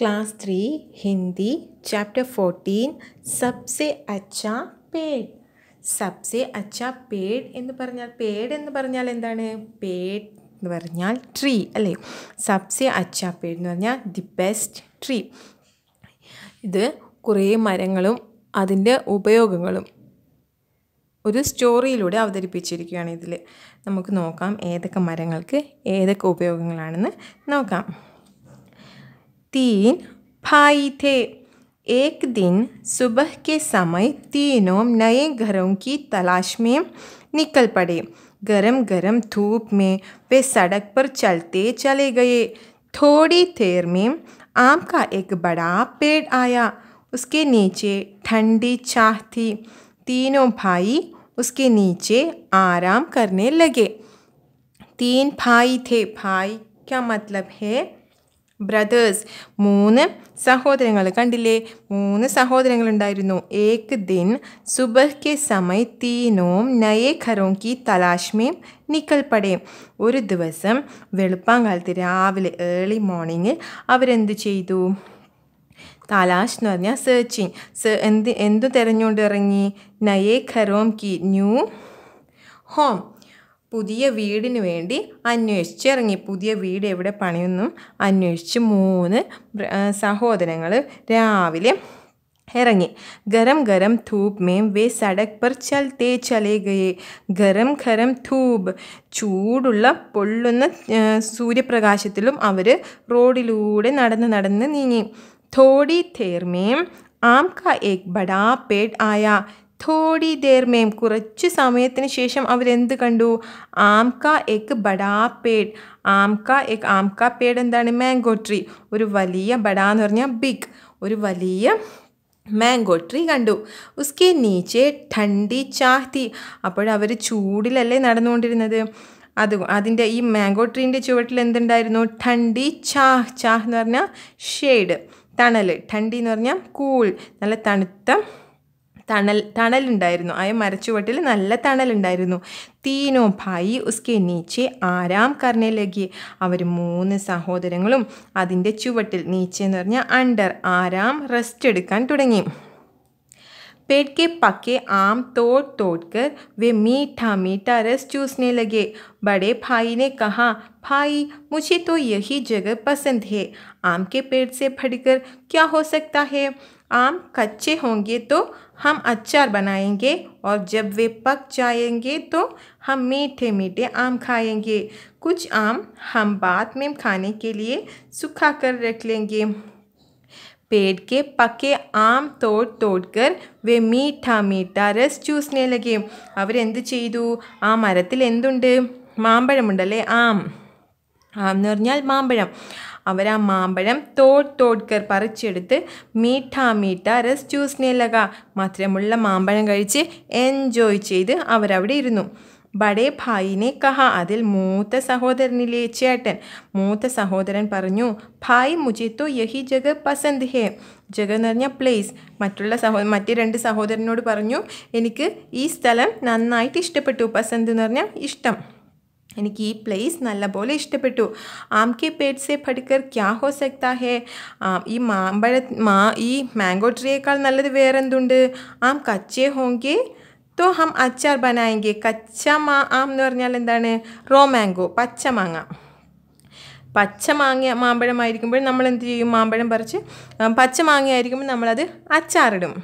class three Hindi chapter fourteen സബ്സെ അച്ച പേഡ് സബ്സെ അച്ച പേഡ് എന്ന് പറഞ്ഞാൽ പേഡ് എന്ന് പറഞ്ഞാൽ എന്താണ് പേഡ് എന്ന് പറഞ്ഞാൽ ട്രീ അല്ലേ സബ്സെ അച്ച പേഡ് എന്ന് പറഞ്ഞാൽ ദി ബെസ്റ്റ് ട്രീ ഇത് കുറേ മരങ്ങളും അതിൻ്റെ ഉപയോഗങ്ങളും ഒരു സ്റ്റോറിയിലൂടെ അവതരിപ്പിച്ചിരിക്കുകയാണ് ഇതിൽ നമുക്ക് നോക്കാം ഏതൊക്കെ മരങ്ങൾക്ക് ഏതൊക്കെ ഉപയോഗങ്ങളാണെന്ന് നോക്കാം तीन भाई थे एक दिन सुबह के समय तीनों नए घरों की तलाश में निकल पड़े गरम गरम धूप में वे सड़क पर चलते चले गए थोड़ी देर में आम का एक बड़ा पेड़ आया उसके नीचे ठंडी चाह थी तीनों भाई उसके नीचे आराम करने लगे तीन भाई थे भाई क्या मतलब है ബ്രദേഴ്സ് മൂന്ന് സഹോദരങ്ങൾ കണ്ടില്ലേ മൂന്ന് സഹോദരങ്ങളുണ്ടായിരുന്നു ഏക് ദിൻ സുബഹ്ക്ക് സമയ തീനോം നയേ ഘരോം തലാഷ്മയും തലാഷ്മേം നിക്കൽ പടയും ഒരു ദിവസം വെളുപ്പാങ്കാലത്ത് രാവിലെ ഏർലി മോർണിംഗ് അവരെന്ത് ചെയ്തു തലാഷ് എന്ന് പറഞ്ഞാൽ സെർച്ചിങ് സെ എന്ത് എന്തു തിരഞ്ഞുകൊണ്ട് ഇറങ്ങി നയേ ഖരോം കി ന്യൂ ഹോം പുതിയ വീടിന് വേണ്ടി അന്വേഷിച്ച് ഇറങ്ങി പുതിയ വീട് എവിടെ പണിയുന്നു അന്വേഷിച്ച് മൂന്ന് സഹോദരങ്ങൾ രാവിലെ ഇറങ്ങി ഗരം ഗരം ധൂപ് മേം വേ സടക് പർ ചൽത്തേ ചലേ ഗയേ ഗരം ഖരം ധൂപ് ചൂടുള്ള പൊള്ളുന്ന സൂര്യപ്രകാശത്തിലും അവർ റോഡിലൂടെ നടന്ന് നടന്ന് നീങ്ങി തോടി തേർമേം ആം കാ ഏക് ബഡാ പേഡ് ആയാ തോടി ദേർമേം കുറച്ച് സമയത്തിന് ശേഷം അവരെന്ത് കണ്ടു ആംക എക്ക് ബഡാ പേഡ് ആംക എക്ക് ആംക പേഡ് എന്താണ് മാംഗോ ട്രീ ഒരു വലിയ ബഡാ എന്ന് പറഞ്ഞാൽ ബിഗ് ഒരു വലിയ മാംഗോ ട്രീ കണ്ടു ഉസ്കെ നീച്ചെ ഠണ്ടി ചാഹ്തി അപ്പോഴവർ ചൂടിലല്ലേ നടന്നുകൊണ്ടിരുന്നത് അത് അതിൻ്റെ ഈ മാംഗോ ട്രീൻ്റെ ചുവട്ടിൽ എന്തുണ്ടായിരുന്നു ഠണ്ടി ചാഹ് ചാഹ് എന്ന് പറഞ്ഞാൽ ഷെയ്ഡ് തണൽ ഠണ്ടി എന്ന് പറഞ്ഞാൽ കൂൾ നല്ല തണുത്ത തണൽ തണലുണ്ടായിരുന്നു ആ മരച്ചുവട്ടിൽ നല്ല തണലുണ്ടായിരുന്നു തീനോ ഭായി ഉസ്കെ നീച്ചെ ആരാം കർണയിലേക്ക് അവർ മൂന്ന് സഹോദരങ്ങളും അതിൻ്റെ ചുവട്ടിൽ നീച്ചെന്ന് എന്ന് പറഞ്ഞാൽ അണ്ടർ ആരാം റെസ്റ്റ് എടുക്കാൻ തുടങ്ങി पेड़ പക്കെ ആം आम तोड़ तोड़कर वे मीठा मीठा रस चूसने लगे बड़े भाई ने कहा भाई मुझे तो यही जगह पसंद है आम के पेड़ से फटकर क्या हो सकता है आम कच्चे होंगे तो हम अचार बनाएंगे और जब वे पक जाएंगे तो हम मीठे मीठे आम खाएंगे कुछ आम हम बाद में खाने के लिए सुखा कर रख लेंगे पेड़ के पके आम तोड़ तोड़ कर वे मीठा मीठा रस चूसने लगे ചെയ്തു ആ മരത്തിൽ എന്തുണ്ട് മാമ്പഴമുണ്ടല്ലേ आम आम എന്ന് അവർ ആ മാമ്പഴം തോട് തോട്ട്കർ പറിച്ചെടുത്ത് മീഠാ മീഠ റസ് ചൂസ്നെ ലക മധുരമുള്ള മാമ്പഴം കഴിച്ച് എൻജോയ് ചെയ്ത് അവരവിടെ ഇരുന്നു ബഡേ ഭായിനെ കഹ അതിൽ മൂത്ത സഹോദരനിലെ ചേട്ടൻ മൂത്ത സഹോദരൻ പറഞ്ഞു ഭായ് മുജെ യഹി ജഗ പസന്ത് ഹേ ജഗ എന്ന് പറഞ്ഞ പ്ലേസ് മറ്റുള്ള സഹോ മറ്റു രണ്ട് സഹോദരനോട് പറഞ്ഞു എനിക്ക് ഈ സ്ഥലം നന്നായിട്ട് ഇഷ്ടപ്പെട്ടു പസന്ത് എന്ന് പറഞ്ഞാൽ ഇഷ്ടം എനിക്ക് ഈ പ്ലേസ് നല്ലപോലെ ഇഷ്ടപ്പെട്ടു ആം കെ പേഡ്സെ പഠിക്കർ ക്യാ ഹോ സെക്താ ഹേ ഈ മാമ്പഴ മാ ഈ മാംഗോ ട്രീയേക്കാൾ നല്ലത് വേറെന്തുണ്ട് ആം കച്ചേ ഹോങ്കെ തോ ഹം അച്ചാർ ബനായെങ്കിൽ കച്ച മാ ആം എന്ന് പറഞ്ഞാൽ എന്താണ് റോ മാംഗോ പച്ച മാങ്ങ പച്ച മാങ്ങ മാമ്പഴമായിരിക്കുമ്പോൾ നമ്മൾ എന്ത് ചെയ്യും മാമ്പഴം പറിച്ച് പച്ച മാങ്ങയായിരിക്കുമ്പോൾ നമ്മളത് അച്ചാറിടും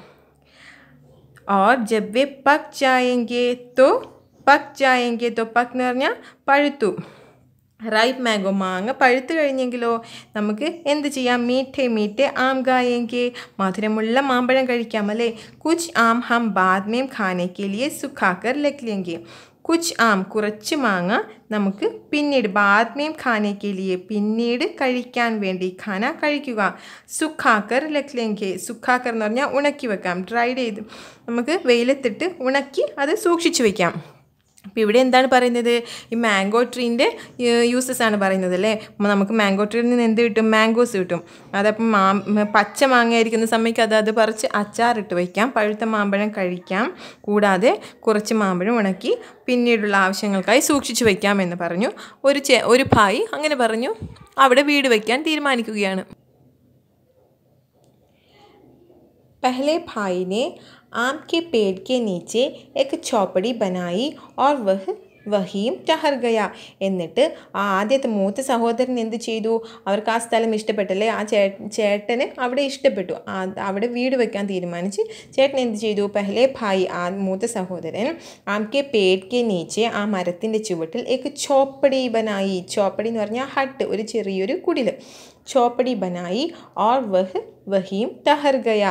ഓർ ജബ്വെ പക് ചായെങ്കിൽ തോ പക് ജായെങ്കിൽ തോ പക് എന്ന് പറഞ്ഞാൽ പഴുത്തു റൈപ്പ് മാങ്കോ മാങ്ങ പഴുത്തു കഴിഞ്ഞെങ്കിലോ നമുക്ക് എന്ത് ചെയ്യാം മീറ്റേ മീറ്റേ ആം ഗായെങ്കിൽ മധുരമുള്ള മാമ്പഴം കഴിക്കാം അല്ലേ കുച്ച് ആം ഹം ബാദ്മേം ഖാനയ്ക്ക് ലിയെ സുഖാക്കർ ലക്കിലെങ്കിൽ കുച്ച് ആം കുറച്ച് മാങ്ങ നമുക്ക് പിന്നീട് ബാദ്മേം ഖാനയ്ക്ക് ലിയെ പിന്നീട് കഴിക്കാൻ വേണ്ടി ഖാന കഴിക്കുക സുഖാക്കർ ലക്ലെങ്കിൽ സുഖാക്കർ എന്ന് പറഞ്ഞാൽ ഉണക്കി വെക്കാം ഡ്രൈഡ് ചെയ്ത് നമുക്ക് വെയിലത്തിട്ട് ഉണക്കി അത് സൂക്ഷിച്ചു വയ്ക്കാം അപ്പോൾ ഇവിടെ എന്താണ് പറയുന്നത് ഈ മാംഗോ ട്രീൻ്റെ യൂസസ് ആണ് പറയുന്നത് അല്ലേ അപ്പോൾ നമുക്ക് മാംഗോ ട്രീയിൽ നിന്ന് എന്ത് കിട്ടും മാംഗോസ് കിട്ടും അതപ്പം മാ പച്ച മാങ്ങയായിരിക്കുന്ന സമയത്ത് അത് അത് പറിച്ച് അച്ചാറിട്ട് വയ്ക്കാം പഴുത്ത മാമ്പഴം കഴിക്കാം കൂടാതെ കുറച്ച് മാമ്പഴം ഉണക്കി പിന്നീടുള്ള ആവശ്യങ്ങൾക്കായി സൂക്ഷിച്ചു വയ്ക്കാം എന്ന് പറഞ്ഞു ഒരു ചെ ഒരു ഭായി അങ്ങനെ പറഞ്ഞു അവിടെ വീട് വയ്ക്കാൻ തീരുമാനിക്കുകയാണ് പഹലേ ഭായിനെ आम के पेड़ के नीचे एक चौपड़ी बनाई और वह വഹീം ടഹർ എന്നിട്ട് ആദ്യത്തെ മൂത്ത സഹോദരൻ എന്ത് ചെയ്തു അവർക്ക് ആ സ്ഥലം ഇഷ്ടപ്പെട്ടല്ലേ ആ ചേ ചേട്ടന് അവിടെ ഇഷ്ടപ്പെട്ടു അവിടെ വീട് വെക്കാൻ തീരുമാനിച്ച് ചേട്ടൻ എന്ത് ചെയ്തു പെഹ്ലെ ഭായി ആ മൂത്ത സഹോദരൻ ആംകെ പേട്കെ നീച്ചെ ആ മരത്തിൻ്റെ ചുവട്ടിൽ ഏക്ക് ചോപ്പടി ബനായി ചോപ്പടി എന്ന് പറഞ്ഞാൽ ഹട്ട് ഒരു ചെറിയൊരു കുടിൽ ചോപ്പടി ബനായി ഓർ വഹ് വഹീം ടഹർഗയ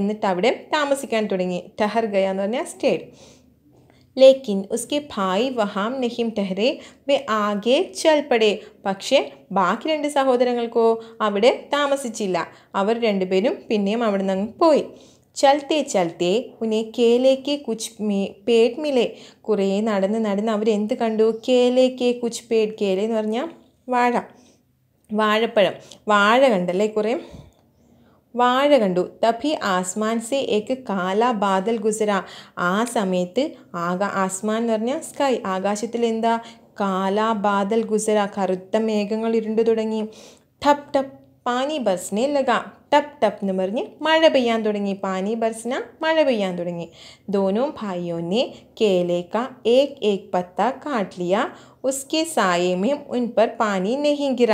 എന്നിട്ട് അവിടെ താമസിക്കാൻ തുടങ്ങി ടഹർഗയ എന്ന് പറഞ്ഞാൽ സ്റ്റേറ്റ് ലേക്കിൻ ഉസ്കെ ഭായ് വഹാം നഹീം ടെഹ്റേ വെ ആകെ ചൽപ്പടേ പക്ഷേ ബാക്കി രണ്ട് സഹോദരങ്ങൾക്കോ അവിടെ താമസിച്ചില്ല അവർ രണ്ടുപേരും പിന്നെയും അവിടെ നിന്ന് പോയി ചലത്തെ ചലത്തെ ഉനെ കേലേക്ക് കുച്ച് മേ പേട്ട് മിലെ കുറേ നടന്ന് നടന്ന് അവരെന്ത് കണ്ടു കേലേക്ക് കുച്ച് പേട്ട് എന്ന് പറഞ്ഞാൽ വാഴ വാഴപ്പഴം വാഴ കണ്ടല്ലേ കുറേ വാഴ കണ്ടു തഭി ആസ്മാൻ സെ ഏക്ക് കാല ബാദൽ ഗുസര ആ സമയത്ത് ആകാ ആസ്മാൻ എന്ന് പറഞ്ഞാൽ സ്കൈ ആകാശത്തിൽ എന്താ കാല ബാദൽ ഗുസര കറുത്ത മേഘങ്ങൾ ഇരുണ്ടു തുടങ്ങി ടപ് ടപ് പാനി ബർസിനെ ലഗ ടപ് ടപ് എന്ന് പറഞ്ഞ് മഴ പെയ്യാൻ തുടങ്ങി പാനി ബർസിന മഴ പെയ്യാൻ തുടങ്ങി ദോനോ ഭായിയോനെ കേലേക്ക ഏക് ഏക് പത്ത കാട്ട്ലിയ ഉസ്കെ സായേമേം ഉൻപർ പാനി നെഹിങ്കിറ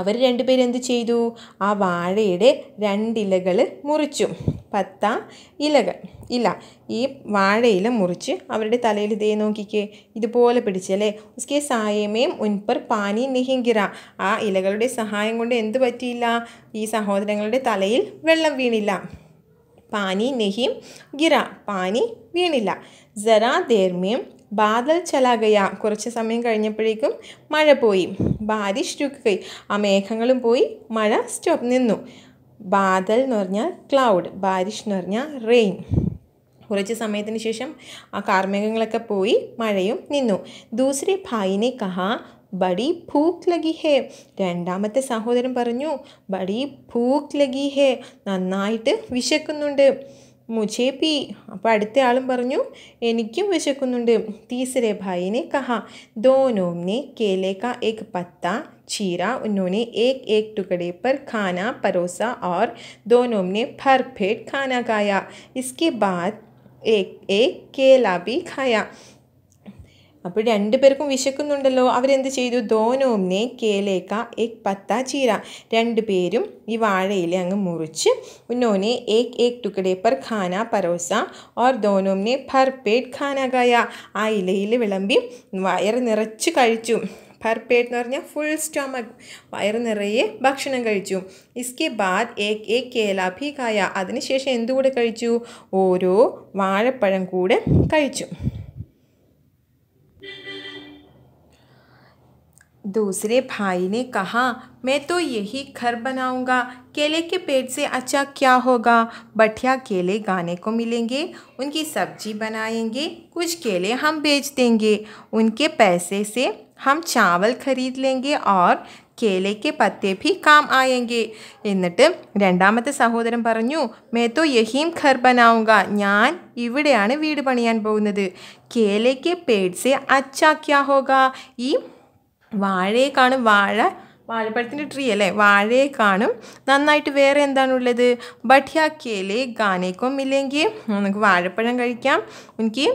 അവർ രണ്ടുപേരും എന്ത് ചെയ്തു ആ വാഴയുടെ രണ്ടിലകൾ മുറിച്ചു പത്താം ഇലകൾ ഇല ഈ വാഴയില മുറിച്ച് അവരുടെ തലയിൽ ഇതേ നോക്കിക്കേ ഇതുപോലെ പിടിച്ചല്ലേ ഉസ്കെ സായമേം ഉൻപർ പാനി നിഹിങ്കിറ ആ ഇലകളുടെ സഹായം കൊണ്ട് എന്ത് പറ്റിയില്ല ഈ സഹോദരങ്ങളുടെ തലയിൽ വെള്ളം വീണില്ല പാനി നെഹിം ഗിറ പാനി വീണില്ല ജറാ ദേർമ്യം ബാദൽ ചലാകയ കുറച്ച് സമയം കഴിഞ്ഞപ്പോഴേക്കും മഴ പോയി ബാരിഷ് രുക്കുകൈ ആ മേഘങ്ങളും പോയി മഴ സ്റ്റോപ്പ് നിന്നു ബാദൽ എന്ന് പറഞ്ഞാൽ ക്ലൗഡ് ബാരിഷ് എന്ന് പറഞ്ഞാൽ റെയിൻ കുറച്ച് സമയത്തിന് ശേഷം ആ കാർമേഘങ്ങളൊക്കെ പോയി മഴയും നിന്നു ദൂസരെ ഭായിനെ കഹ ബഡി ഭൂക്ക് ലഗി ഹേ രണ്ടാമത്തെ സഹോദരൻ പറഞ്ഞു ബഡി ഭൂക്ക് ലഗി ഹേ നന്നായിട്ട് വിശക്കുന്നുണ്ട് मुझे पी अड़ते പറഞ്ഞു എനിക്കും വിശക്കുന്നുണ്ട് तीसरे भाई ने कहा दोनों ने केले का एक पत्ता चीरा उन्होंने एक एक टुकड़े पर खाना परोसा और दोनों ने भरपेट खाना खाया इसके बाद एक एक केला भी खाया അപ്പോൾ രണ്ടുപേർക്കും വിശക്കുന്നുണ്ടല്ലോ അവരെന്ത് ചെയ്തു ദോനോംനെ കേലേക്ക ഏക് പത്ത ചീര രണ്ടുപേരും ഈ വാഴയിൽ അങ്ങ് മുറിച്ച് ഉന്നോനെ ഏക് ഏക് ടുക്കടേ പർ ഖാന പരോസ ഓർ ദോനോംനെ പേട്ട് ഖാന ഗായ ആ ഇലയിൽ വിളമ്പി വയറ് നിറച്ച് കഴിച്ചു ഭർപേട്ട് എന്ന് പറഞ്ഞാൽ ഫുൾ സ്റ്റോമക് വയറ് നിറയെ ഭക്ഷണം കഴിച്ചു ഇസ്കെ ബാദ് ഏക് ഏക് കേല കായ അതിനുശേഷം എന്തുകൂടെ കഴിച്ചു ഓരോ വാഴപ്പഴം കൂടെ കഴിച്ചു दूसरे भाई ने कहा मैं तो यही घर बनाऊंगा केले के पेड़ से अच्छा क्या होगा बठिया केले गाने को मिलेंगे उनकी सब्जी बनाएंगे कुछ केले हम बेच देंगे उनके पैसे से हम चावल खरीद लेंगे और केले के पत्ते भी काम आएंगे രണ്ടാമത്തെ സഹോദരൻ പറഞ്ഞു മേത്തോ യഹീം ഖർ ബനാവുക ഞാൻ ഇവിടെയാണ് വീട് പണിയാൻ पेड़ से अच्छा क्या होगा ई വാഴയെ കാണും വാഴ വാഴപ്പഴത്തിൻ്റെ ട്രീ അല്ലേ വാഴയെ കാണും നന്നായിട്ട് വേറെ എന്താണുള്ളത് ബഠ്യാക്കേലെ കേലെ ഗാനേക്കും ഇല്ലെങ്കിൽ നമുക്ക് വാഴപ്പഴം കഴിക്കാം എനിക്ക്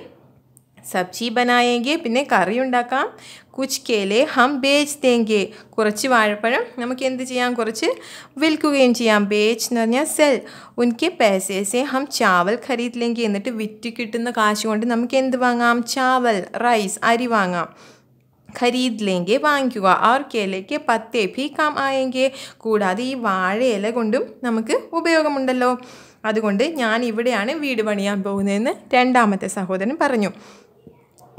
സബ്ജി ബനായെങ്കിൽ പിന്നെ കറി ഉണ്ടാക്കാം കുച്ച് ഹം ബേജ് തേങ്കെ കുറച്ച് വാഴപ്പഴം നമുക്ക് എന്ത് ചെയ്യാം കുറച്ച് വിൽക്കുകയും ചെയ്യാം ബേജ് എന്ന് പറഞ്ഞാൽ സെൽ ഉനിക്ക് പേസേസെ ഹം ചാവൽ ഖരീദില്ലെങ്കിൽ എന്നിട്ട് വിറ്റ് കിട്ടുന്ന കാശ് കൊണ്ട് നമുക്ക് എന്ത് വാങ്ങാം ചാവൽ റൈസ് അരി വാങ്ങാം ഖരീദ് ലെങ്കെ വാങ്ങിക്കുക ആർ കേലേക്ക് പത്തേ ഭീ കാം ആയെങ്കിൽ കൂടാതെ ഈ വാഴയില കൊണ്ടും നമുക്ക് ഉപയോഗമുണ്ടല്ലോ അതുകൊണ്ട് ഞാൻ ഇവിടെയാണ് വീട് പണിയാൻ പോകുന്നതെന്ന് രണ്ടാമത്തെ സഹോദരൻ പറഞ്ഞു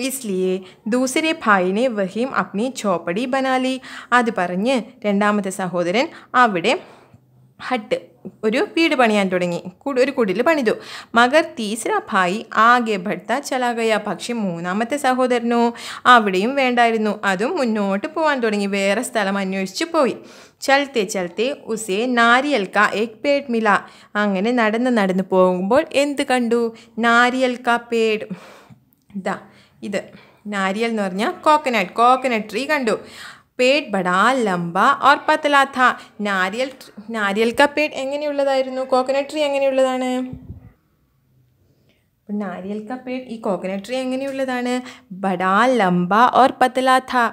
ഇസ്ലിയെ ദൂസരെ ഭായിനെ വഹീം അഗ്നി ചോപ്പടി ബനാലി അത് പറഞ്ഞ് രണ്ടാമത്തെ സഹോദരൻ അവിടെ ഹട്ട് ഒരു വീട് പണിയാൻ തുടങ്ങി ഒരു കുടിൽ പണിതു മകർ തീസ്ര ഭായി ആകെ ഭർത്ത ചലാകയ പക്ഷി മൂന്നാമത്തെ സഹോദരനോ അവിടെയും വേണ്ടായിരുന്നു അതും മുന്നോട്ട് പോകാൻ തുടങ്ങി വേറെ സ്ഥലം അന്വേഷിച്ചു പോയി ചലത്തെ ചലത്തെ ഉസേ നാരിയൽക്ക എക് പേഡ് മില അങ്ങനെ നടന്ന് നടന്ന് പോകുമ്പോൾ എന്ത് കണ്ടു നാരിയൽക്ക പേഡ് ഇതാ ഇത് നാരിയൽ എന്ന് പറഞ്ഞാൽ കോക്കനട്ട് കോക്കനട്ട് ട്രീ കണ്ടു പേട് ബടാ ലംബ ഓർ പത്തല നാരിയൽ നാരിയൽ ക പേട് എങ്ങനെയുള്ളതായിരുന്നു കോക്കനട്ട് ട്രീ എങ്ങനെയുള്ളതാണ് നാരിയൽ ക പേട് ഈ കോക്കനട്ട് ട്രീ എങ്ങനെയുള്ളതാണ് ബടാ ലംബ ഓർ പത്തല ഥ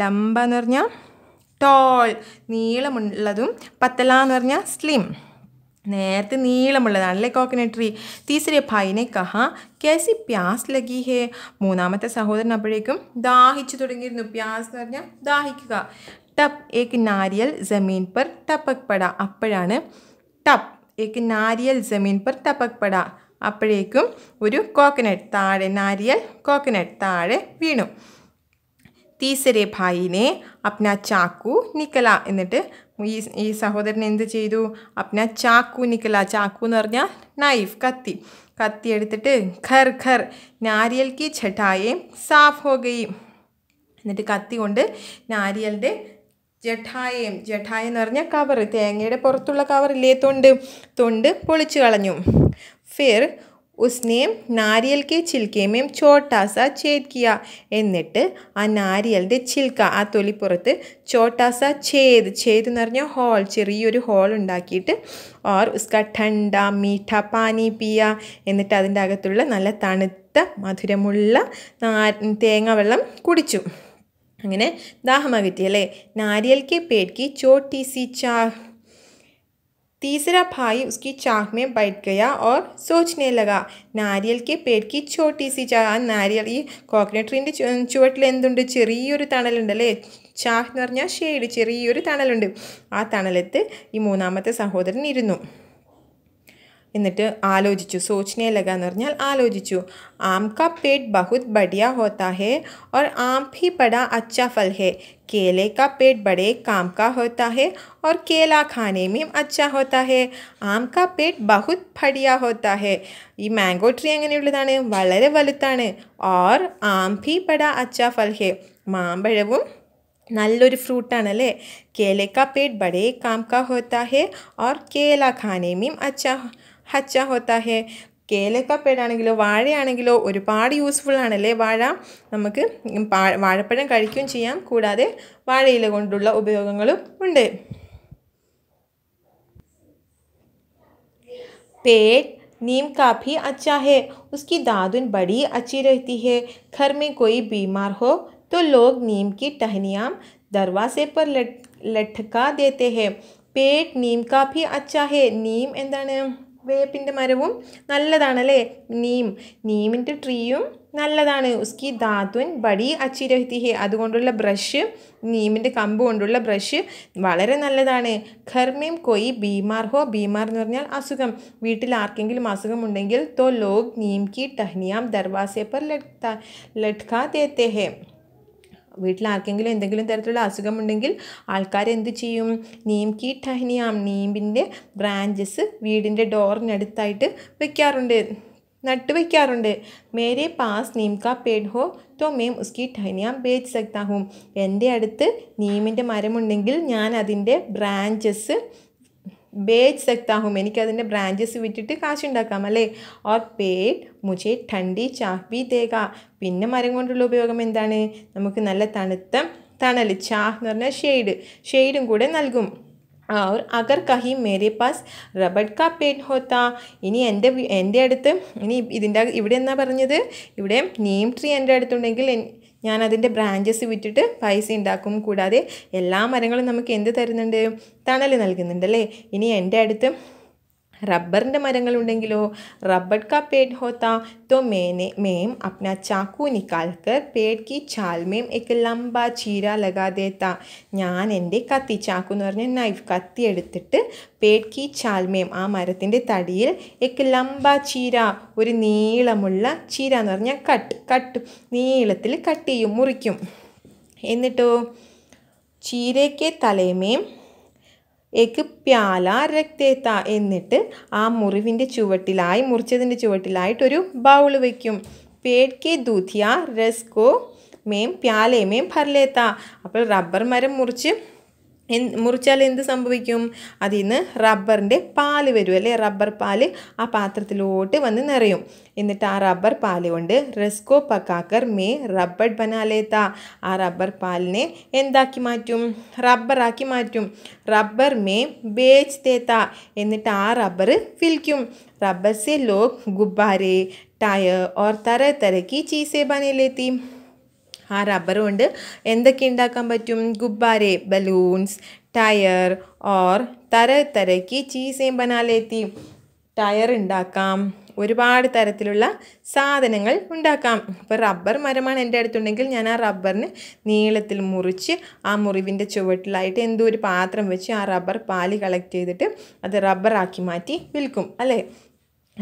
ലംബ എന്ന് പറഞ്ഞാൽ ടോൾ നീളമുള്ളതും പത്തല എന്ന് പറഞ്ഞാൽ സ്ലിം നേരത്തെ നീളമുള്ള നല്ല കോക്കനട്ട് ട്രീ തീസരെ ഭായിനെ കഹ കേസി പ്യാസ് ലഗി ഹേ മൂന്നാമത്തെ സഹോദരൻ അപ്പോഴേക്കും ദാഹിച്ചു തുടങ്ങിയിരുന്നു പ്യാസ് എന്ന് പറഞ്ഞാൽ ദാഹിക്കുക ടപ്പ് ഏക്ക് നാരിയൽ ജമീൻ പർ ടപ്പക് പട അപ്പോഴാണ് ടപ്പ് ഏക്ക് നാരിയൽ ജമീൻ പർ ടപ്പക് പട അപ്പോഴേക്കും ഒരു കോക്കനട്ട് താഴെ നാരിയൽ കോക്കനട്ട് താഴെ വീണു തീസരെ ഭായിനെ അപ്ന ചാക്കു നിക്കല എന്നിട്ട് ഈ ഈ സഹോദരൻ എന്ത് ചെയ്തു അപ്ന ചാക്കു നിക്കല ചാക്കു എന്ന് പറഞ്ഞാൽ നൈഫ് കത്തി കത്തി എടുത്തിട്ട് ഖർ ഖർ നാരിയൽ കി ഛട്ടായേ സാഫ് ഹോകയും എന്നിട്ട് കത്തി കൊണ്ട് നാരിയലിൻ്റെ ജഠായം ജഠായ എന്ന് പറഞ്ഞാൽ കവറ് തേങ്ങയുടെ പുറത്തുള്ള കവറില്ലേ തൊണ്ട് തൊണ്ട് പൊളിച്ചു കളഞ്ഞു ഫിർ ഉസ്നെ നാരിയൽ उसने നാരിയലിൻ്റെ ചോട്ടാ ചോട്ടാസ ഛേദ് കിയ എന്നിട്ട് ആ നാരിയലിൻ്റെ ചിൽക്ക ആ തൊലിപ്പുറത്ത് ചോട്ടാ ചോട്ടാസ ഛേദ് ഛേദ് എന്ന് പറഞ്ഞാൽ ഹോൾ ചെറിയൊരു ഹോൾ ഉണ്ടാക്കിയിട്ട് ഓർ ഉസ്ക ഠണ്ട മീഠ പാനി പിയ എന്നിട്ട് അതിൻ്റെ അകത്തുള്ള നല്ല തണുത്ത മധുരമുള്ള തേങ്ങ വെള്ളം കുടിച്ചു അങ്ങനെ ദാഹം അല്ലേ നാരിയൽ കെ പേട്ട് ചോട്ടി സി ചാ तीसरा भाई उसकी चाक में बैठ गया और सोचने लगा നാരിയൽ പേടിക്ക് ചോട്ടി സി ചാ ആ നാരിയൽ ഈ കോക്കനട്രീൻ്റെ ചുവട്ടിൽ എന്തുണ്ട് ചെറിയൊരു തണലുണ്ട് അല്ലേ ചാഹ് എന്ന് പറഞ്ഞാൽ ഷെയ്ഡ് ചെറിയൊരു തണലുണ്ട് ആ തണലത്ത് ഈ മൂന്നാമത്തെ സഹോദരൻ ഇരുന്നു ന്നിട്ട് ఆలోచిచు సోచనీయ लगா అన్నర్నియల్ ఆలోచిచు ആം കാ പേഡ് ബഹുത് ബടിയാ ഹോതാ ഹേ ഓർ ആം ഫീ പടാ അച്ഛ ഫൽ ഹേ കേലേ കാ പേഡ് ബഡേ കാം കാ ഹോതാ ഹേ ഓർ കേല ખાനേ മേം അച്ഛാ ഹോതാ ഹേ ആം കാ പേഡ് ബഹുത് ഫടിയാ ഹോതാ ഹേ ഈ മാംഗോ ട്രീ അങ്ങനേ ഉള്ളതാണ് വളരെ വലുതാണ് ഓർ ആം ഫീ പടാ അച്ഛ ഫൽ ഹേ മാംബഴവും നല്ലൊരു ഫ്രൂട്ട് ആണല്ലേ കേലേ കാ പേഡ് ബഡേ കാം കാ ഹോതാ ഹേ ഓർ കേല ખાനേ മേം അച്ഛാ हचा होता है का पेड़ केलकपेड़ा वाड़ा यूसफुल वाड़ नमुक वापस कहूँ कूड़ा वाड़ी को उपयोग पेट नीम काफी अच्छा है उसकी दादुन बड़ी अच्छी रहती है घर में कोई बीमार हो तो लोग नीम की टहनियाम दरवाजे पर लट लटका देते हैं पेट नीम काफी अच्छा है नीम ए വേപ്പിൻ്റെ മരവും നല്ലതാണല്ലേ നീം നീമിൻ്റെ ട്രീയും നല്ലതാണ് ഉസ്കി ധാത്വൻ ബടി അച്ചി അതുകൊണ്ടുള്ള ബ്രഷ് നീമിൻ്റെ കമ്പ് കൊണ്ടുള്ള ബ്രഷ് വളരെ നല്ലതാണ് ഖർമേം കൊയ് ബീമാർ ഹോ ബീമാർ എന്ന് പറഞ്ഞാൽ അസുഖം വീട്ടിൽ ആർക്കെങ്കിലും അസുഖം ഉണ്ടെങ്കിൽ തോ ലോഗ് നീം കി ടഹ്നിയാം ദർവാസേപ്പർ പർ ലട്ക തേത്തേഹേ വീട്ടിൽ ആർക്കെങ്കിലും എന്തെങ്കിലും തരത്തിലുള്ള അസുഖമുണ്ടെങ്കിൽ എന്ത് ചെയ്യും നീം കീ ടഹനിയാം നീമ്പിൻ്റെ ബ്രാഞ്ചസ് വീടിൻ്റെ ഡോറിനടുത്തായിട്ട് വെക്കാറുണ്ട് നട്ട് വയ്ക്കാറുണ്ട് മേരെ പാസ് കാ പേഡ് ഹോ തോ മേം ഉസ്കി ടഹനിയാം ബേച്ച് സക്താഹും എൻ്റെ അടുത്ത് നീമിൻ്റെ മരമുണ്ടെങ്കിൽ ഞാൻ അതിൻ്റെ ബ്രാഞ്ചസ് बेच सकता हूँ എനിക്കതിൻ്റെ ബ്രാഞ്ചസ് വിറ്റിട്ട് കാശുണ്ടാക്കാം അല്ലേ ഓർ പേട് മുജെ ഠണ്ടി ചാഹ്ബി തേക പിന്നെ മരം കൊണ്ടുള്ള ഉപയോഗം എന്താണ് നമുക്ക് നല്ല തണുത്ത തണൽ ചാഹ് എന്ന് പറഞ്ഞാൽ ഷെയ്ഡ് ഷെയ്ഡും കൂടെ നൽകും और अगर कहीं मेरे पास रबड़ का पेन होता ഇനി എൻ്റെ എൻ്റെ അടുത്ത് ഇനി ഇതിൻ്റെ ഇവിടെ എന്നാ പറഞ്ഞത് ഇവിടെ നീം ട്രീ എൻ്റെ അടുത്തുണ്ടെങ്കിൽ ഞാൻ ബ്രാഞ്ചസ് വിറ്റിട്ട് പൈസ ഉണ്ടാക്കും കൂടാതെ എല്ലാ മരങ്ങളും നമുക്ക് എന്ത് തരുന്നുണ്ട് തണൽ നൽകുന്നുണ്ടല്ലേ ഇനി എൻ്റെ അടുത്ത് റബ്ബറിൻ്റെ മരങ്ങളുണ്ടെങ്കിലോ റബ്ബർ കാ പേഡ് होता तो मैंने मैम अपना चाकू निकाल कर पेड़ की छाल में एक लंबा चीरा लगा देता ഞാൻ എൻ്റെ കത്തി ചാക്കു എന്ന് പറഞ്ഞ നൈഫ് കത്തി എടുത്തിട്ട് പേഡ്കി ചാൽമേം ആ മരത്തിൻ്റെ തടിയിൽ എക്ക് ലംബ ചീര ഒരു നീളമുള്ള ചീര എന്ന് പറഞ്ഞാൽ കട്ട് കട്ട് നീളത്തിൽ കട്ട് ചെയ്യും മുറിക്കും എന്നിട്ടോ ചീരയ്ക്ക് തലേമേം ഏക്ക് പ്യാല രക്തേത്ത എന്നിട്ട് ആ മുറിവിൻ്റെ ചുവട്ടിലായി മുറിച്ചതിൻ്റെ ചുവട്ടിലായിട്ടൊരു ബൗൾ വയ്ക്കും പേഡ് കെ ദൂധിയ രസ്കോ മേം പ്യാലേ മേം ഭർലേത്ത അപ്പോൾ റബ്ബർ മരം മുറിച്ച് മുറിച്ചാൽ എന്ത് സംഭവിക്കും അതിൽ നിന്ന് റബ്ബറിൻ്റെ പാല് വരും അല്ലേ റബ്ബർ പാല് ആ പാത്രത്തിലോട്ട് വന്ന് നിറയും എന്നിട്ട് ആ റബ്ബർ പാല് കൊണ്ട് റെസ്കോ പക്കാക്കർ മേ റബ്ബർ ബനാലേത്ത ആ റബ്ബർ പാലിനെ എന്താക്കി മാറ്റും റബ്ബറാക്കി മാറ്റും റബ്ബർ മേ ബേച്ച് തേത്ത എന്നിട്ട് ആ റബ്ബർ വിൽക്കും റബ്ബർ സെ ലോക് ഗുബ്ബാരെ ടയർ ഓർ തര तरह ചീസേ ബനയിലെത്തി ആ റബ്ബർ കൊണ്ട് എന്തൊക്കെ ഉണ്ടാക്കാൻ പറ്റും ഗുബ്ബാരെ ബലൂൺസ് ടയർ ഓർ തര തരയ്ക്ക് ചീസേം ബനാലെത്തി ടയർ ഉണ്ടാക്കാം ഒരുപാട് തരത്തിലുള്ള സാധനങ്ങൾ ഉണ്ടാക്കാം ഇപ്പോൾ റബ്ബർ മരമാണ് എൻ്റെ അടുത്തുണ്ടെങ്കിൽ ഞാൻ ആ റബ്ബറിന് നീളത്തിൽ മുറിച്ച് ആ മുറിവിൻ്റെ ചുവട്ടിലായിട്ട് എന്തോ ഒരു പാത്രം വെച്ച് ആ റബ്ബർ പാല് കളക്ട് ചെയ്തിട്ട് അത് റബ്ബറാക്കി മാറ്റി വിൽക്കും അല്ലേ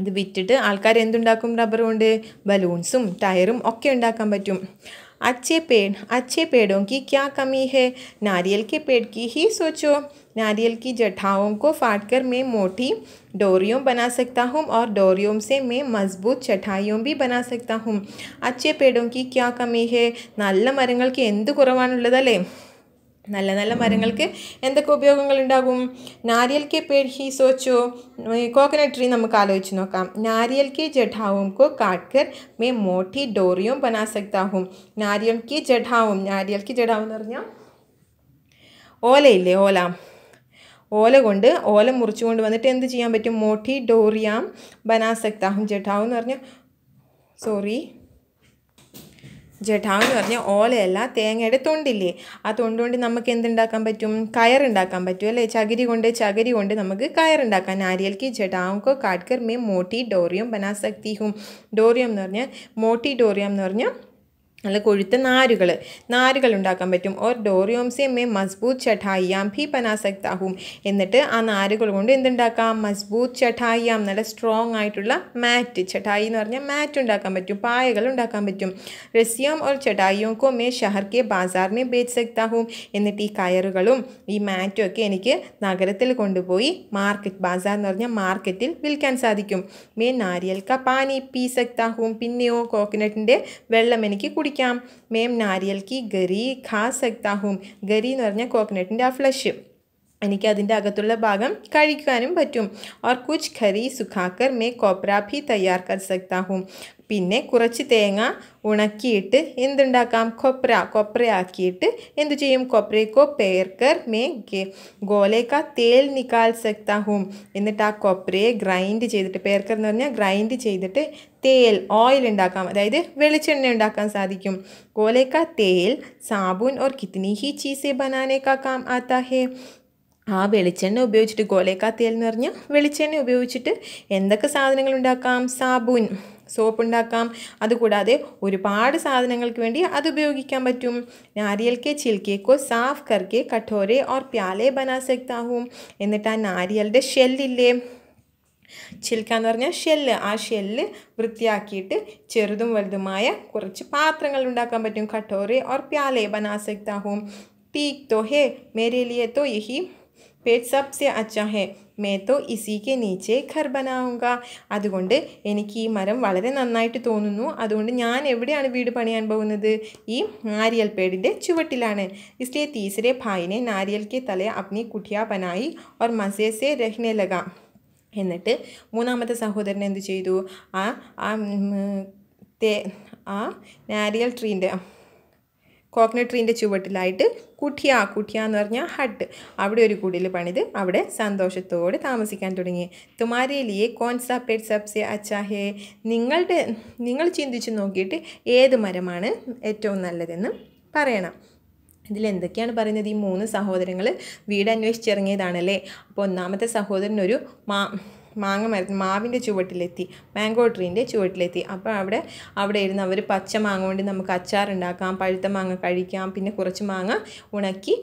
അത് വിറ്റിട്ട് ആൾക്കാർ എന്തുണ്ടാക്കും റബ്ബർ കൊണ്ട് ബലൂൺസും ടയറും ഒക്കെ ഉണ്ടാക്കാൻ പറ്റും अच्छे पेड़ अच्छे पेड़ों की क्या कमी है नारियल के पेड़ की ही सोचो नारियल की जठाओं को फाटकर मैं मोटी डोरियों बना सकता हूँ और डोरियों से मैं मजबूत चटाइयों भी बना सकता हूँ अच्छे पेड़ों की क्या कमी है नल्ला के എന്ത് കുറവാണുള്ളതല്ലേ നല്ല നല്ല മരങ്ങൾക്ക് എന്തൊക്കെ ഉപയോഗങ്ങൾ ഉണ്ടാകും നാരിയൽ കെ പേഡ് ഹി സോച്ചോ കോക്കനട്ട് ട്രീ നമുക്ക് ആലോചിച്ച് നോക്കാം നാരിയൽ കെ ജഡാവും കോ കാട്ട്കർ മേ മോട്ടി ഡോറിയും ബനാ സക്താവും നാരിയൽ കെ ജഡാവും നാരിയൽ കെ ജഡാവും എന്ന് പറഞ്ഞാൽ ഓലയില്ലേ ഓല ഓല കൊണ്ട് ഓല മുറിച്ചു കൊണ്ട് വന്നിട്ട് എന്ത് ചെയ്യാൻ പറ്റും മോട്ടി ഡോറിയാം ബനാസക്താഹും ജഡാവും എന്ന് പറഞ്ഞാൽ സോറി ജഡാവ് എന്ന് പറഞ്ഞാൽ ഓലയല്ല തേങ്ങയുടെ തൊണ്ടില്ലേ ആ തൊണ്ട് കൊണ്ട് നമുക്ക് എന്തുണ്ടാക്കാൻ പറ്റും കയറുണ്ടാക്കാൻ പറ്റും അല്ലേ ചകിരി കൊണ്ട് ചകിരി കൊണ്ട് നമുക്ക് കയറുണ്ടാക്കാം നാരിയൽക്ക് ജഡാവുക്കോ കാട്ടുകർ മേ മോട്ടി ഡോറിയം ബനാസക്തിഹും ഡോറിയം എന്ന് പറഞ്ഞാൽ മോട്ടി ഡോറിയം എന്ന് പറഞ്ഞാൽ നല്ല കൊഴുത്ത നാരുകൾ നാരുകൾ ഉണ്ടാക്കാൻ പറ്റും ഓർ ഡോറിയോംസിയമ്മെ മസ്ബൂത്ത് ചഠായിയാം ഭീ പനാസക്താഹും എന്നിട്ട് ആ നാരുകൾ കൊണ്ട് എന്തുണ്ടാക്കാം മസ്ബൂത്ത് ചഠായിയാം നല്ല സ്ട്രോങ് ആയിട്ടുള്ള മാറ്റ് ചഠായി എന്ന് പറഞ്ഞാൽ മാറ്റ് ഉണ്ടാക്കാൻ പറ്റും പായകൾ ഉണ്ടാക്കാൻ പറ്റും റസിയാം ഓർ ചഠായിയോ കോ മേ ഷഹർക്കെ ബാസാർ മേ ബേച്ച് സക്താഹും എന്നിട്ട് ഈ കയറുകളും ഈ മാറ്റും ഒക്കെ എനിക്ക് നഗരത്തിൽ കൊണ്ടുപോയി മാർക്കറ്റ് ബാസാർ എന്ന് പറഞ്ഞാൽ മാർക്കറ്റിൽ വിൽക്കാൻ സാധിക്കും മേ നാരിയൽ ക പാനി പീ സക്താഹും പിന്നെയോ കോക്കനട്ടിൻ്റെ വെള്ളം എനിക്ക് കുടിക്കും കഴിക്കാം മേം നാരിയൽ കി ഗരി ഖാ സക്താ ഹും ഗരി എന്ന് പറഞ്ഞാൽ കോക്കനട്ടിൻ്റെ ആ ഫ്ലഷ് എനിക്ക് അതിൻ്റെ അകത്തുള്ള ഭാഗം കഴിക്കാനും പറ്റും ഓർ കുച്ച് ഖരി സുഖാക്കർ മേ കോപ്ര ഭി തയ്യാർ കർ സക്താ പിന്നെ കുറച്ച് തേങ്ങ ഉണക്കിയിട്ട് എന്തുണ്ടാക്കാം കൊപ്ര കൊപ്രയാക്കിയിട്ട് എന്തു ചെയ്യും കൊപ്രയ്ക്കോ പേർക്കർ മേ ഗോലേക്ക തേൽ നിക്കാൽ സക്താഹും എന്നിട്ട് ആ കൊപ്രയെ ഗ്രൈൻഡ് ചെയ്തിട്ട് പേർക്കർ എന്ന് പറഞ്ഞാൽ ഗ്രൈൻഡ് ചെയ്തിട്ട് തേൽ ഓയിൽ ഉണ്ടാക്കാം അതായത് വെളിച്ചെണ്ണ ഉണ്ടാക്കാൻ സാധിക്കും ഗോലേക്ക തേൽ സാബുൻ ഓർ കിത്നി ഹി ചീസേ ബനാനേക്കാക്കാം ആത്താഹേ ആ വെളിച്ചെണ്ണ ഉപയോഗിച്ചിട്ട് ഗോലേക്കാത്തിയൽ എന്ന് പറഞ്ഞാൽ വെളിച്ചെണ്ണ ഉപയോഗിച്ചിട്ട് എന്തൊക്കെ സാധനങ്ങൾ ഉണ്ടാക്കാം സാബൂൻ സോപ്പ് ഉണ്ടാക്കാം അതുകൂടാതെ ഒരുപാട് സാധനങ്ങൾക്ക് വേണ്ടി അത് ഉപയോഗിക്കാൻ പറ്റും നാരിയൽ കെ ചിൽക്കേക്കോ സാഫ് കർക്കെ കഠോരെ ഓർ പ്യാലേ ബനാസക്താവും എന്നിട്ട് ആ നാരിയലിൻ്റെ ഷെല്ലില്ലേ ചിൽക്ക എന്ന് പറഞ്ഞാൽ ഷെല്ല് ആ ഷെല്ല് വൃത്തിയാക്കിയിട്ട് ചെറുതും വലുതുമായ കുറച്ച് പാത്രങ്ങൾ ഉണ്ടാക്കാൻ പറ്റും കട്ടോറെ ഓർ പ്യാലേ ബനാസക്താവും സെക്താവും ഹേ മേരെ ലിയെ യഹി പേര് സബ്സെ अच्छा है മേത്തോ ഇസിക്ക് നീച്ചെ ഖർബനാവുക അതുകൊണ്ട് എനിക്ക് ഈ മരം വളരെ നന്നായിട്ട് തോന്നുന്നു അതുകൊണ്ട് ഞാൻ എവിടെയാണ് വീട് പണിയാൻ പോകുന്നത് ഈ നാരിയൽ പേടിൻ്റെ ചുവട്ടിലാണ് ഇസ്ലേ തീസരെ ഭായിനെ നാരിയൽക്ക് തല അഗ്നി അപ്നി കുട്ടിയ ഓർ മസേസെ രഹ്നലക എന്നിട്ട് മൂന്നാമത്തെ സഹോദരൻ എന്ത് ചെയ്തു ആ ആ തേ ആ നാരിയൽ ട്രീൻ്റെ കോക്കനട്ട് ട്രീൻ്റെ ചുവട്ടിലായിട്ട് കുട്ടിയ കുട്ടിയ എന്ന് പറഞ്ഞാൽ ഹട്ട് അവിടെ ഒരു കുടിൽ പണിത് അവിടെ സന്തോഷത്തോടെ താമസിക്കാൻ തുടങ്ങി തുമാരെ ലിയെ കോൺസാ പെറ്റ് സബ്സെ അച്ചാഹേ നിങ്ങളുടെ നിങ്ങൾ ചിന്തിച്ച് നോക്കിയിട്ട് ഏത് മരമാണ് ഏറ്റവും നല്ലതെന്ന് പറയണം ഇതിലെന്തൊക്കെയാണ് പറയുന്നത് ഈ മൂന്ന് സഹോദരങ്ങൾ വീട് അന്വേഷിച്ചിറങ്ങിയതാണല്ലേ അപ്പോൾ ഒന്നാമത്തെ സഹോദരനൊരു മാ മാങ്ങ മരത്തിന് മാവിൻ്റെ ചുവട്ടിലെത്തി മാംഗോ ട്രീൻ്റെ ചുവട്ടിലെത്തി അപ്പോൾ അവിടെ അവിടെ ഇരുന്ന് അവർ പച്ച മാങ്ങ കൊണ്ട് നമുക്ക് അച്ചാർ ഉണ്ടാക്കാം പഴുത്ത മാങ്ങ കഴിക്കാം പിന്നെ കുറച്ച് മാങ്ങ ഉണക്കി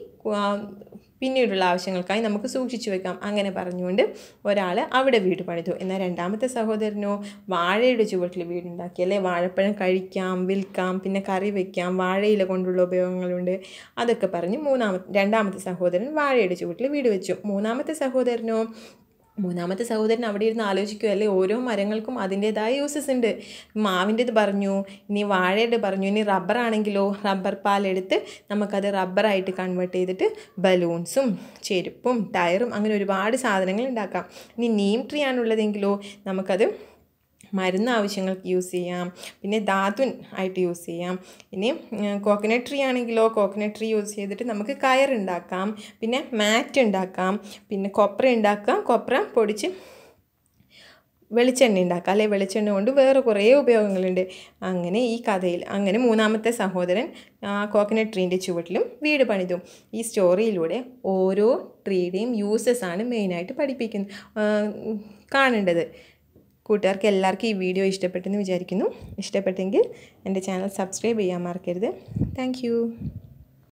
പിന്നീടുള്ള ആവശ്യങ്ങൾക്കായി നമുക്ക് സൂക്ഷിച്ചു വെക്കാം അങ്ങനെ പറഞ്ഞുകൊണ്ട് ഒരാൾ അവിടെ വീട് പണിതു എന്നാൽ രണ്ടാമത്തെ സഹോദരനോ വാഴയുടെ ചുവട്ടിൽ വീടുണ്ടാക്കി അല്ലേ വാഴപ്പഴം കഴിക്കാം വിൽക്കാം പിന്നെ കറി വയ്ക്കാം വാഴയില കൊണ്ടുള്ള ഉപയോഗങ്ങളുണ്ട് അതൊക്കെ പറഞ്ഞ് മൂന്നാമത്തെ രണ്ടാമത്തെ സഹോദരൻ വാഴയുടെ ചുവട്ടിൽ വീട് വെച്ചു മൂന്നാമത്തെ സഹോദരനോ മൂന്നാമത്തെ സഹോദരൻ അവിടെ ഇരുന്ന് ആലോചിക്കുക അല്ലേ ഓരോ മരങ്ങൾക്കും അതിൻ്റേതായ യൂസസ് ഉണ്ട് മാവിൻ്റെത് പറഞ്ഞു ഇനി വാഴയുടെ പറഞ്ഞു ഇനി റബ്ബർ ആണെങ്കിലോ റബ്ബർ പാലെടുത്ത് നമുക്കത് റബ്ബറായിട്ട് കൺവേർട്ട് ചെയ്തിട്ട് ബലൂൺസും ചെരുപ്പും ടയറും അങ്ങനെ ഒരുപാട് സാധനങ്ങൾ ഉണ്ടാക്കാം ഇനി നീം ട്രീ ആണുള്ളതെങ്കിലോ നമുക്കത് മരുന്ന് ആവശ്യങ്ങൾക്ക് യൂസ് ചെയ്യാം പിന്നെ ധാതുൻ ആയിട്ട് യൂസ് ചെയ്യാം ഇനി കോക്കനട്ട് ട്രീ ആണെങ്കിലോ കോക്കനട്ട് ട്രീ യൂസ് ചെയ്തിട്ട് നമുക്ക് കയർ ഉണ്ടാക്കാം പിന്നെ മാറ്റ് ഉണ്ടാക്കാം പിന്നെ കൊപ്ര ഉണ്ടാക്കാം കൊപ്ര പൊടിച്ച് വെളിച്ചെണ്ണ ഉണ്ടാക്കാം അല്ലെ വെളിച്ചെണ്ണ കൊണ്ട് വേറെ കുറേ ഉപയോഗങ്ങളുണ്ട് അങ്ങനെ ഈ കഥയിൽ അങ്ങനെ മൂന്നാമത്തെ സഹോദരൻ കോക്കനട്ട് ട്രീൻ്റെ ചുവട്ടിലും വീട് പണിതും ഈ സ്റ്റോറിയിലൂടെ ഓരോ ട്രീയുടെയും യൂസസ് ആണ് മെയിനായിട്ട് പഠിപ്പിക്കുന്നത് കാണേണ്ടത് കൂട്ടുകാർക്ക് എല്ലാവർക്കും ഈ വീഡിയോ ഇഷ്ടപ്പെട്ടെന്ന് വിചാരിക്കുന്നു ഇഷ്ടപ്പെട്ടെങ്കിൽ എൻ്റെ ചാനൽ സബ്സ്ക്രൈബ് ചെയ്യാൻ മറക്കരുത് താങ്ക്